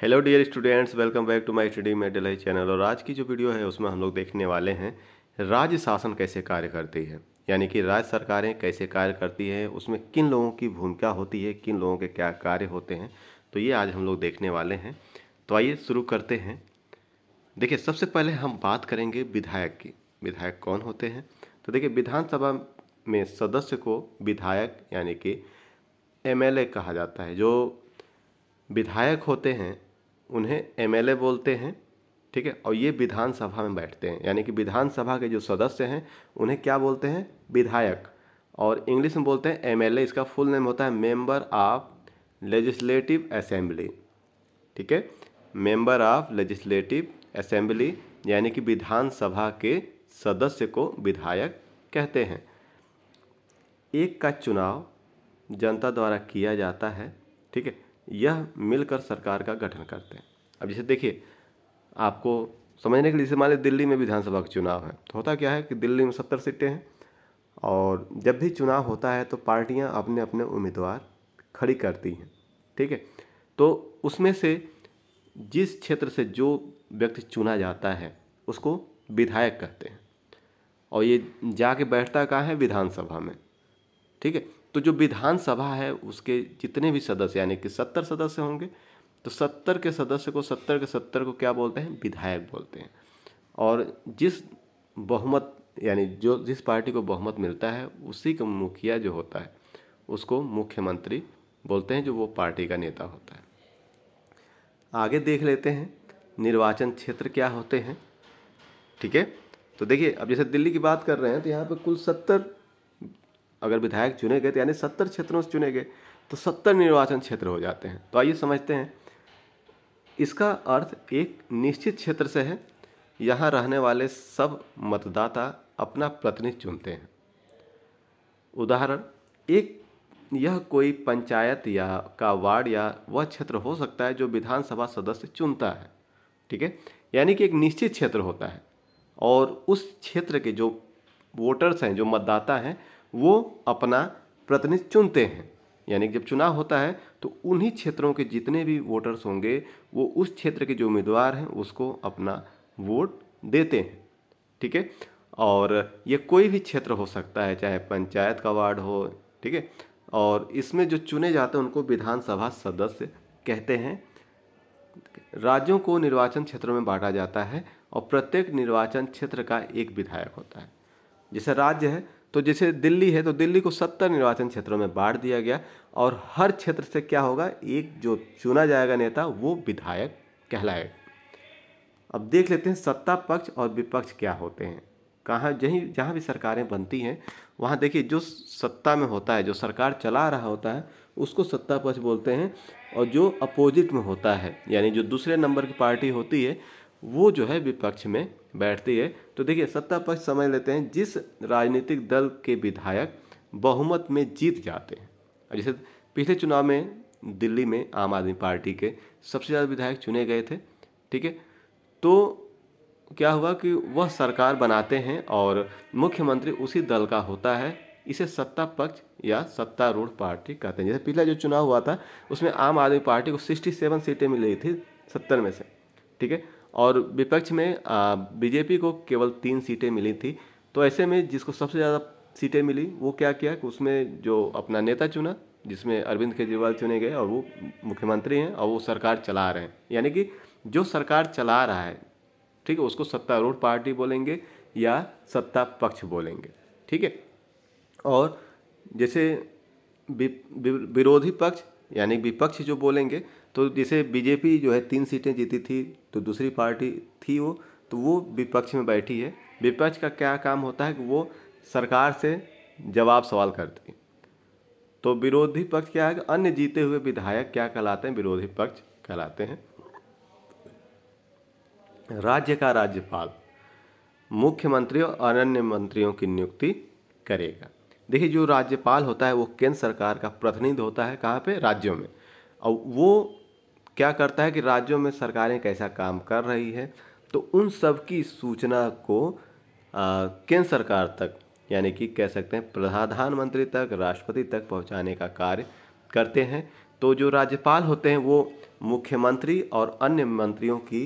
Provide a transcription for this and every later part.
hello dear students welcome back to my study में डिलाई channel और आज की जो वीडियो है उसमें हम लोग देखने वाले हैं राज्य शासन कैसे कार्य करती है यानी कि राज्य सरकारें कैसे कार्य करती है उसमें किन लोगों की भूमिका होती है किन लोगों के क्या कार्य होते हैं तो ये आज हम लोग देखने वाले हैं तो आइए शुरू करते हैं देखिए सबसे पहले हम बात करेंगे विधायक की विधायक कौन होते हैं तो देखिए विधानसभा में सदस्य को विधायक यानी कि एमएलए कहा जाता है जो विधायक होते हैं उन्हें एम बोलते हैं ठीक है और ये विधानसभा में बैठते हैं यानी कि विधानसभा के जो सदस्य हैं उन्हें क्या बोलते हैं विधायक और इंग्लिश में बोलते हैं एम इसका फुल नेम होता है मेंबर ऑफ लेजिस्लेटिव असेंबली ठीक है मेंबर ऑफ लेजिस्लेटिव असेंबली यानी कि विधानसभा के सदस्य को विधायक कहते हैं एक का चुनाव जनता द्वारा किया जाता है ठीक है यह मिलकर सरकार का गठन करते हैं अब जैसे देखिए आपको समझने के लिए जैसे मान लीजिए दिल्ली में विधानसभा का चुनाव है तो होता क्या है कि दिल्ली में सत्तर सीटें हैं और जब भी चुनाव होता है तो पार्टियां अपने अपने उम्मीदवार खड़ी करती हैं ठीक है तो उसमें से जिस क्षेत्र से जो व्यक्ति चुना जाता है उसको विधायक कहते हैं और ये जाके बैठता कहाँ है विधानसभा में ठीक है तो जो विधानसभा है उसके जितने भी सदस्य यानी कि सत्तर सदस्य होंगे तो सत्तर के सदस्य को सत्तर के सत्तर को क्या बोलते हैं विधायक बोलते हैं और जिस बहुमत यानी जो जिस पार्टी को बहुमत मिलता है उसी का मुखिया जो होता है उसको मुख्यमंत्री बोलते हैं जो वो पार्टी का नेता होता है आगे देख लेते हैं निर्वाचन क्षेत्र क्या होते हैं ठीक है तो देखिए अब जैसे दिल्ली की बात कर रहे हैं तो यहाँ पर कुल सत्तर अगर विधायक चुने गए तो यानी सत्तर क्षेत्रों से चुने गए तो सत्तर निर्वाचन क्षेत्र हो जाते हैं तो आइए समझते हैं इसका अर्थ एक निश्चित क्षेत्र से है यहाँ रहने वाले सब मतदाता अपना प्रतिनिधि चुनते हैं उदाहरण एक यह कोई पंचायत या का वार्ड या वह क्षेत्र हो सकता है जो विधानसभा सदस्य चुनता है ठीक है यानी कि एक निश्चित क्षेत्र होता है और उस क्षेत्र के जो वोटर्स हैं जो मतदाता हैं वो अपना प्रतिनिधि चुनते हैं यानी कि जब चुनाव होता है तो उन्हीं क्षेत्रों के जितने भी वोटर्स होंगे वो उस क्षेत्र के जो उम्मीदवार हैं उसको अपना वोट देते हैं ठीक है और ये कोई भी क्षेत्र हो सकता है चाहे पंचायत का वार्ड हो ठीक है और इसमें जो चुने जाते हैं उनको विधानसभा सदस्य कहते हैं राज्यों को निर्वाचन क्षेत्रों में बांटा जाता है और प्रत्येक निर्वाचन क्षेत्र का एक विधायक होता है जैसे राज्य है तो जैसे दिल्ली है तो दिल्ली को सत्तर निर्वाचन क्षेत्रों में बांट दिया गया और हर क्षेत्र से क्या होगा एक जो चुना जाएगा नेता वो विधायक कहलाए अब देख लेते हैं सत्ता पक्ष और विपक्ष क्या होते हैं कहाँ जहीं जहाँ भी सरकारें बनती हैं वहाँ देखिए जो सत्ता में होता है जो सरकार चला रहा होता है उसको सत्ता पक्ष बोलते हैं और जो अपोजिट में होता है यानी जो दूसरे नंबर की पार्टी होती है वो जो है विपक्ष में बैठती है तो देखिए सत्ता पक्ष समझ लेते हैं जिस राजनीतिक दल के विधायक बहुमत में जीत जाते हैं जैसे पिछले चुनाव में दिल्ली में आम आदमी पार्टी के सबसे ज़्यादा विधायक चुने गए थे ठीक है तो क्या हुआ कि वह सरकार बनाते हैं और मुख्यमंत्री उसी दल का होता है इसे सत्ता पक्ष या सत्तारूढ़ पार्टी कहते हैं जैसे पिछला जो चुनाव हुआ था उसमें आम आदमी पार्टी को 67 सीटें मिली थी सत्तर में से ठीक है और विपक्ष में बीजेपी को केवल तीन सीटें मिली थी तो ऐसे में जिसको सबसे ज़्यादा सीटें मिली वो क्या किया कि उसमें जो अपना नेता चुना जिसमें अरविंद केजरीवाल चुने गए और वो मुख्यमंत्री हैं और वो सरकार चला रहे हैं यानी कि जो सरकार चला रहा है ठीक है उसको सत्तारूढ़ पार्टी बोलेंगे या सत्ता पक्ष बोलेंगे ठीक है और जैसे विरोधी पक्ष यानी विपक्ष जो बोलेंगे तो जैसे बीजेपी जो है तीन सीटें जीती थी तो दूसरी पार्टी थी वो तो वो विपक्ष में बैठी है विपक्ष का क्या काम होता है कि वो सरकार से जवाब सवाल करती है तो विरोधी पक्ष क्या है अन्य जीते हुए विधायक क्या कहलाते हैं विरोधी पक्ष कहलाते हैं राज्य का राज्यपाल मुख्यमंत्री और अन्य मंत्रियों की नियुक्ति करेगा देखिए जो राज्यपाल होता है वो केंद्र सरकार का प्रतिनिधि होता है कहाँ पे राज्यों में और वो क्या करता है कि राज्यों में सरकारें कैसा काम कर रही है तो उन सब की सूचना को केंद्र सरकार तक यानी कि कह सकते हैं प्रधानमंत्री तक राष्ट्रपति तक पहुंचाने का कार्य करते हैं तो जो राज्यपाल होते हैं वो मुख्यमंत्री और अन्य मंत्रियों की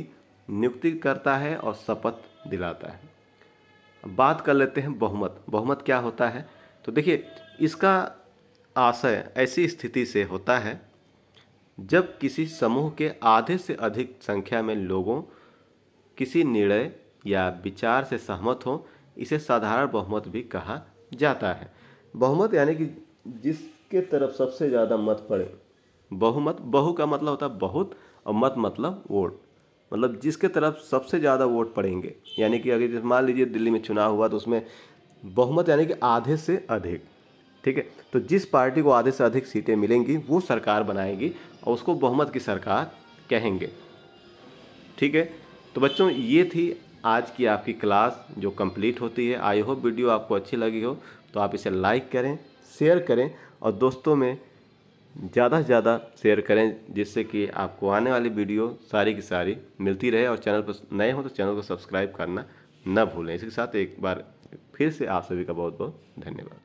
नियुक्ति करता है और शपथ दिलाता है बात कर लेते हैं बहुमत बहुमत क्या होता है तो देखिए इसका आशय ऐसी स्थिति से होता है जब किसी समूह के आधे से अधिक संख्या में लोगों किसी निर्णय या विचार से सहमत हो इसे साधारण बहुमत भी कहा जाता है बहुमत यानी कि जिसके तरफ सबसे ज़्यादा मत पड़े बहुमत बहु का मतलब होता है बहुत और मत मतलब वोट मतलब जिसके तरफ सबसे ज़्यादा वोट पड़ेंगे यानी कि अगर मान लीजिए दिल्ली में चुनाव हुआ तो उसमें बहुमत यानी कि आधे से अधिक ठीक है तो जिस पार्टी को आधे से अधिक सीटें मिलेंगी वो सरकार बनाएगी और उसको बहुमत की सरकार कहेंगे ठीक है तो बच्चों ये थी आज की आपकी क्लास जो कंप्लीट होती है आई होप वीडियो आपको अच्छी लगी हो तो आप इसे लाइक करें शेयर करें और दोस्तों में ज़्यादा से ज़्यादा शेयर करें जिससे कि आपको आने वाली वीडियो सारी की सारी मिलती रहे और चैनल पर नए हो तो चैनल को सब्सक्राइब करना न भूलें इसके साथ एक बार फिर से आप सभी का बहुत बहुत धन्यवाद